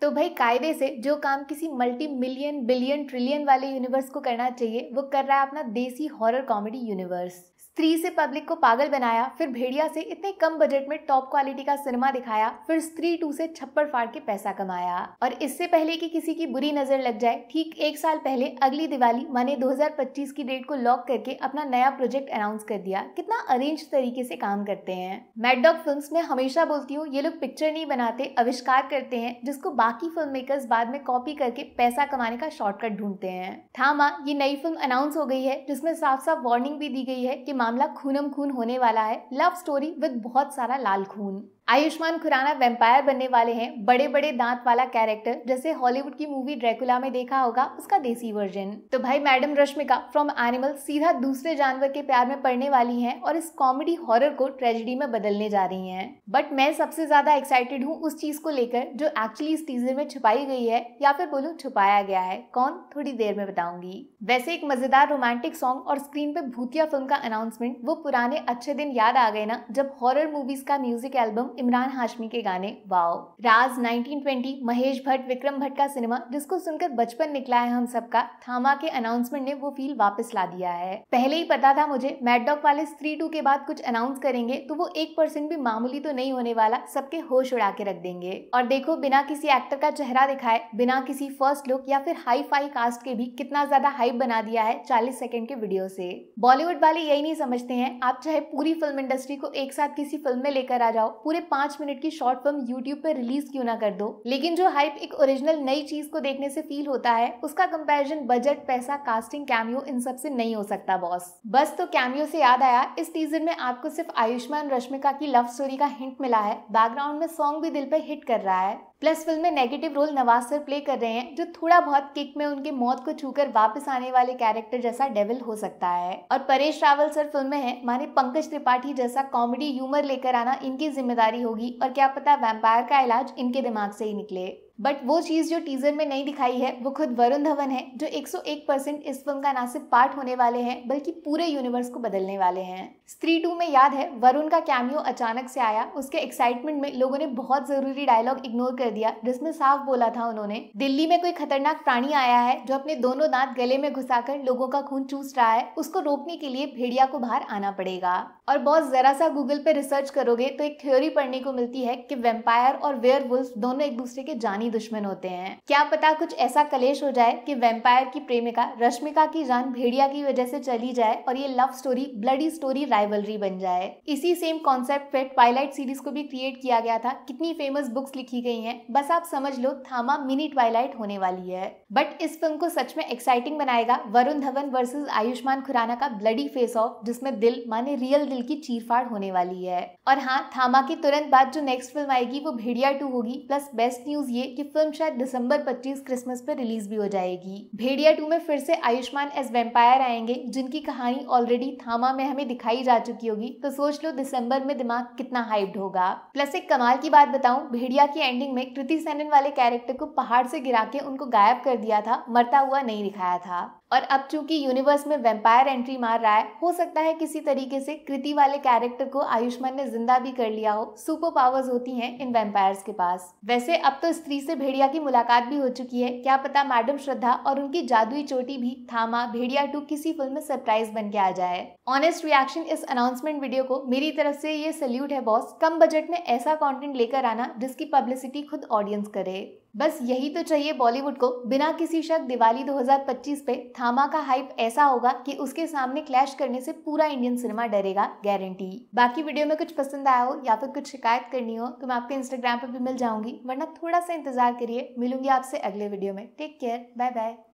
तो भाई कायदे से जो काम किसी मल्टी मिलियन बिलियन ट्रिलियन वाले यूनिवर्स को करना चाहिए वो कर रहा है अपना देसी हॉरर कॉमेडी यूनिवर्स स्त्री से पब्लिक को पागल बनाया फिर भेड़िया से इतने कम बजट में टॉप क्वालिटी का सिनेमा दिखाया फिर स्त्री टू से छप्पर फाड़ के पैसा कमाया और इससे पहले कि किसी की बुरी नजर लग जाए ठीक एक साल पहले अगली दिवाली माने 2025 की डेट को लॉक करके अपना नया प्रोजेक्ट अनाउंस कर दिया कितना अरेंज तरीके से काम करते हैं मैडडॉग फिल्म में हमेशा बोलती हूँ ये लोग पिक्चर नहीं बनाते आविष्कार करते हैं जिसको बाकी फिल्म मेकर्स बाद में कॉपी करके पैसा कमाने का शॉर्टकट ढूंढते हैं थामा ये नई फिल्म अनाउंस हो गई है जिसमें साफ साफ वार्निंग भी दी गई है की मामला खूनम खून होने वाला है लव स्टोरी विद बहुत सारा लाल खून आयुष्मान खुराना वेम्पायर बनने वाले हैं बड़े बड़े दांत वाला कैरेक्टर जैसे हॉलीवुड की मूवी ड्रैकुला में देखा होगा उसका देसी वर्जन तो भाई मैडम रश्मिका फ्रॉम एनिमल सीधा दूसरे जानवर के प्यार में पड़ने वाली हैं और इस कॉमेडी हॉरर को ट्रेजिडी में बदलने जा रही हैं बट मैं सबसे ज्यादा एक्साइटेड हूँ उस चीज को लेकर जो एक्चुअली इस टीजर में छुपाई गई है या फिर बोलू छुपाया गया है कौन थोड़ी देर में बताऊंगी वैसे एक मजेदार रोमांटिक सॉन्ग और स्क्रीन पे भूतिया फिल्म का अनाउंसमेंट वो पुराने अच्छे दिन याद आ गए ना जब हॉरर मूवीज का म्यूजिक एल्बम इमरान हाशमी के गाने वाओ राज 1920 महेश भट्ट विक्रम भट्ट का सिनेमा जिसको सुनकर बचपन निकला है हम सबका थामा के अनाउंसमेंट ने वो फील वापस ला दिया है पहले ही पता था मुझे मैड वाले थ्री टू के बाद कुछ अनाउंस करेंगे तो वो एक परसेंट भी मामूली तो नहीं होने वाला सबके होश उड़ा के रख देंगे और देखो बिना किसी एक्टर का चेहरा दिखाए बिना किसी फर्स्ट लुक या फिर हाई फाई कास्ट के भी कितना ज्यादा हाइप बना दिया है चालीस सेकेंड के वीडियो से बॉलीवुड वाले यही नहीं समझते हैं आप चाहे पूरी फिल्म इंडस्ट्री को एक साथ किसी फिल्म में लेकर आ जाओ पूरे पांच मिनट की शॉर्ट फिल्म यूट्यूब पर रिलीज क्यों ना कर दो लेकिन जो हाइप एक ओरिजिनल नई चीज को देखने से फील होता है उसका कंपेरिजन बजट पैसा कास्टिंग कैमियो इन सब से नहीं हो सकता बॉस बस तो कैमियो से याद आया इस टीजर में आपको सिर्फ आयुष्मान रश्मिका की लव स्टोरी का हिंट मिला है बैकग्राउंड में सॉन्ग भी दिल पर हिट कर रहा है प्लस फिल्म में negative role Nawaz sir play कर रहे हैं जो थोड़ा बहुत किक में उनके मौत को छूकर वापस आने वाले कैरेक्टर जैसा डेविल हो सकता है और परेश रावल सर फिल्म में है माने पंकज त्रिपाठी जैसा कॉमेडी ह्यूमर लेकर आना इनकी जिम्मेदारी होगी और क्या पता वैम्पायर का इलाज इनके दिमाग से ही निकले बट वो चीज़ जो टीज़र में नहीं दिखाई है वो खुद वरुण धवन है जो 101 परसेंट इस फिल्म का ना सिर्फ पार्ट होने वाले हैं बल्कि पूरे यूनिवर्स को बदलने वाले हैं स्त्री टू में याद है वरुण का कैमियो अचानक से आया उसके एक्साइटमेंट में लोगों ने बहुत जरूरी डायलॉग इग्नोर कर दिया जिसमें साफ बोला था उन्होंने दिल्ली में कोई खतरनाक प्राणी आया है जो अपने दोनों दांत गले में घुसाकर लोगों का खून चूस रहा है उसको रोकने के लिए भेड़िया को बाहर आना पड़ेगा और बहुत जरा सा गूगल पे रिसर्च करोगे तो एक थ्योरी पढ़ने को मिलती है कि वेम्पायर और वेयर दोनों एक दूसरे के जानी ही दुश्मन होते हैं क्या पता कुछ ऐसा कलेश हो जाए कि वेम्पायर की प्रेमिका रश्मिका की जान भेड़िया की वजह से चली जाए और ये love story bloody story rivalry बन जाए इसी सेम कॉन्सेप्ट पे ट्वाइलाइट सीरीज को भी क्रिएट किया गया था कितनी फेमस बुक्स लिखी गई है बस आप समझ लो थामा मिनी ट्वाइलाइट होने वाली है बट इस फिल्म को सच में एक्साइटिंग बनाएगा वरुण धवन वर्सेज आयुष्मान खुराना का ब्लडी फेस ऑफ जिसमें दिल माने रियल दिल की चीरफाड़ होने वाली है और हाँ थामा के तुरंत बाद जो नेक्स्ट फिल्म आएगी वो भेड़िया टू होगी प्लस बेस्ट न्यूज ये कि फिल्म शायद दिसंबर 25 क्रिसमस पर रिलीज भी हो जाएगी भेड़िया टू में फिर से आयुष्मान एस वेम्पायर आएंगे जिनकी कहानी ऑलरेडी थामा में हमें दिखाई जा चुकी होगी तो सोच लो दिसंबर में दिमाग कितना हाइप्ड होगा प्लस एक कमाल की बात बताऊं भेड़िया की एंडिंग में कृति सैनन वाले कैरेक्टर को पहाड़ से गिरा के उनको गायब कर दिया था मरता हुआ नहीं दिखाया था और अब चूंकि यूनिवर्स में वेम्पायर एंट्री मार रहा है हो सकता है किसी तरीके से कृति वाले कैरेक्टर को आयुष्मान ने जिंदा भी कर लिया हो सुपर पावर्स होती हैं इन वेम्पायर्स के पास वैसे अब तो स्त्री से भेड़िया की मुलाकात भी हो चुकी है क्या पता मैडम श्रद्धा और उनकी जादुई चोटी भी थामा भेड़िया टू किसी फिल्म में सरप्राइज बन के आ जाए ऑनेस्ट रिएक्शन इस अनाउंसमेंट वीडियो को मेरी तरफ से ये सल्यूट है बॉस कम बजट में ऐसा कॉन्टेंट लेकर आना जिसकी पब्लिसिटी खुद ऑडियंस करे बस यही तो चाहिए बॉलीवुड को बिना किसी शक दिवाली 2025 पे थामा का हाइप ऐसा होगा कि उसके सामने क्लैश करने से पूरा इंडियन सिनेमा डरेगा गारंटी बाकी वीडियो में कुछ पसंद आया हो या फिर कुछ शिकायत करनी हो तो मैं आपके इंस्टाग्राम पर भी मिल जाऊंगी वरना थोड़ा सा इंतज़ार करिए मिलूंगी आपसे अगले वीडियो में टेक केयर बाय बाय